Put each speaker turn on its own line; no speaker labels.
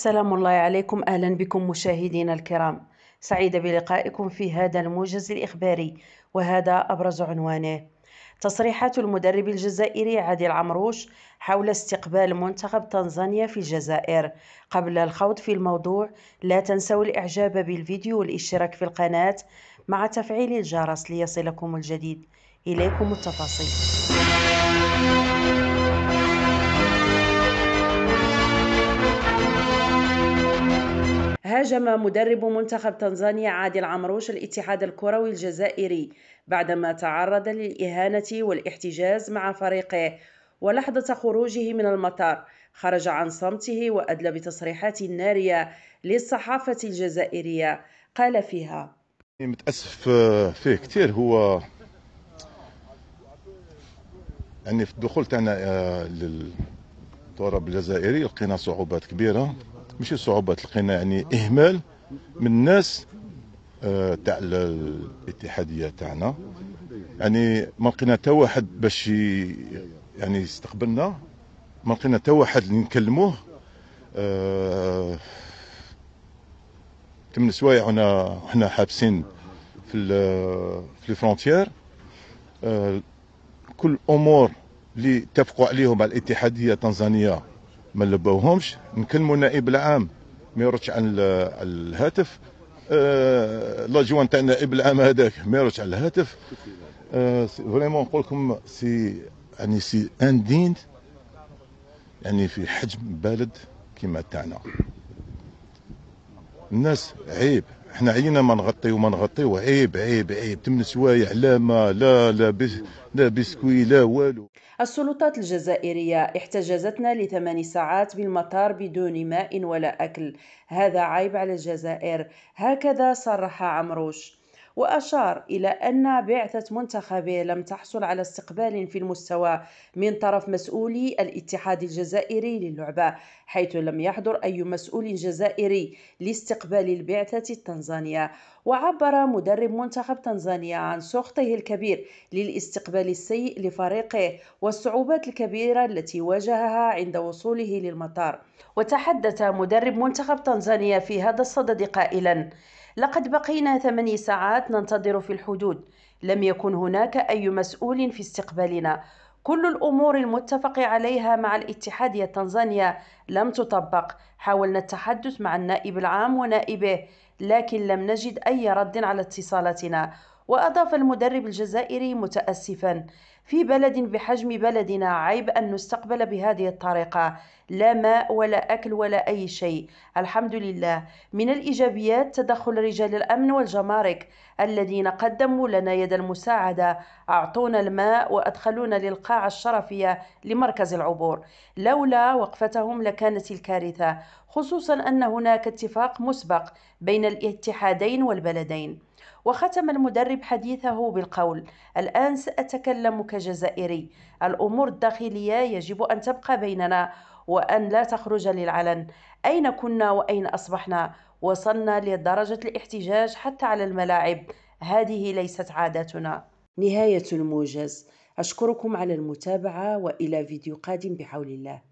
سلام الله عليكم أهلا بكم مشاهدينا الكرام سعيدة بلقائكم في هذا الموجز الإخباري وهذا أبرز عنوانه تصريحات المدرب الجزائري عادل عمروش حول استقبال منتخب تنزانيا في الجزائر قبل الخوض في الموضوع لا تنسوا الإعجاب بالفيديو والاشتراك في القناة مع تفعيل الجرس ليصلكم الجديد إليكم التفاصيل هاجم مدرب منتخب تنزانيا عادل عمروش الاتحاد الكروي الجزائري بعدما تعرض للإهانة والاحتجاز مع فريقه ولحظة خروجه من المطار خرج عن صمته وأدلى بتصريحات نارية للصحافة الجزائرية قال فيها
متأسف آه، فيه كثير هو يعني في الدخول تاعنا للدورة الجزائري لقينا صعوبات كبيرة ماشي صعوبات لقينا يعني اهمال من الناس آه، تاع الاتحاديه تاعنا يعني ما لقينا حتى واحد باش يعني يستقبلنا ما لقينا حتى واحد اللي نكلموه أه ثمان سوايع وانا حنا حابسين في في لي فرونتيير آه، كل الامور اللي اتفقوا عليهم على الاتحاديه التنزانيه ما لبوهمش نكلموا النائب العام ما يردش على الهاتف أه لاجوان تاع النائب العام هذاك ما يردش على الهاتف أه فريمون نقول لكم سي يعني سي اندين يعني في حجم بلد كما تاعنا الناس عيب احنا عينا ما نغطيو ما نغطيو عيب عيب عيب تمن سوايع لا ما لا لا بس لا بسكوي لا والو
السلطات الجزائرية احتجزتنا لثمان ساعات بالمطار بدون ماء ولا أكل هذا عيب على الجزائر هكذا صرح عمروش وأشار إلى أن بعثة منتخبه لم تحصل على استقبال في المستوى من طرف مسؤولي الاتحاد الجزائري للعبة حيث لم يحضر أي مسؤول جزائري لاستقبال البعثة التنزانية وعبر مدرب منتخب تنزانيا عن سخطه الكبير للاستقبال السيء لفريقه والصعوبات الكبيرة التي واجهها عند وصوله للمطار وتحدث مدرب منتخب تنزانيا في هذا الصدد قائلا لقد بقينا ثماني ساعات ننتظر في الحدود لم يكن هناك أي مسؤول في استقبالنا كل الأمور المتفق عليها مع الاتحادية التنزانية لم تطبق حاولنا التحدث مع النائب العام ونائبه لكن لم نجد أي رد على اتصالاتنا وأضاف المدرب الجزائري متأسفا في بلد بحجم بلدنا عيب أن نستقبل بهذه الطريقة لا ماء ولا أكل ولا أي شيء الحمد لله من الإيجابيات تدخل رجال الأمن والجمارك الذين قدموا لنا يد المساعدة أعطونا الماء وأدخلونا للقاعة الشرفية لمركز العبور لولا وقفتهم لكانت الكارثة خصوصا أن هناك اتفاق مسبق بين الاتحادين والبلدين وختم المدرب حديثه بالقول الآن سأتكلم كجزائري الأمور الداخلية يجب أن تبقى بيننا وأن لا تخرج للعلن أين كنا وأين أصبحنا وصلنا لدرجة الاحتجاج حتى على الملاعب هذه ليست عادتنا نهاية الموجز أشكركم على المتابعة وإلى فيديو قادم بحول الله